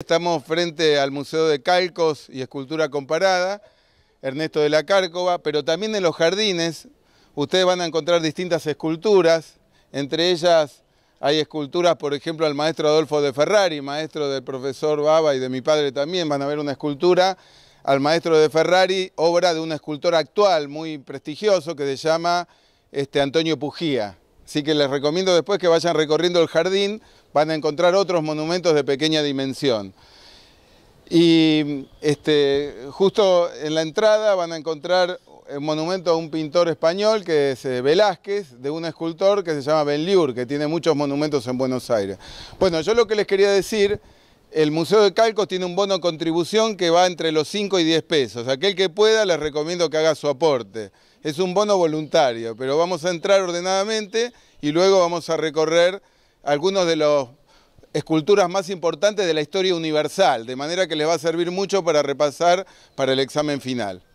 Estamos frente al Museo de Calcos y Escultura Comparada, Ernesto de la Cárcova, pero también en los jardines ustedes van a encontrar distintas esculturas, entre ellas hay esculturas, por ejemplo, al maestro Adolfo de Ferrari, maestro del profesor Baba y de mi padre también, van a ver una escultura al maestro de Ferrari, obra de un escultor actual muy prestigioso que se llama este, Antonio Pujía. Así que les recomiendo después que vayan recorriendo el jardín, van a encontrar otros monumentos de pequeña dimensión. Y este, justo en la entrada van a encontrar el monumento a un pintor español que es eh, Velázquez, de un escultor que se llama Benliur, que tiene muchos monumentos en Buenos Aires. Bueno, yo lo que les quería decir el Museo de Calcos tiene un bono contribución que va entre los 5 y 10 pesos. Aquel que pueda les recomiendo que haga su aporte. Es un bono voluntario, pero vamos a entrar ordenadamente y luego vamos a recorrer algunas de las esculturas más importantes de la historia universal, de manera que les va a servir mucho para repasar para el examen final.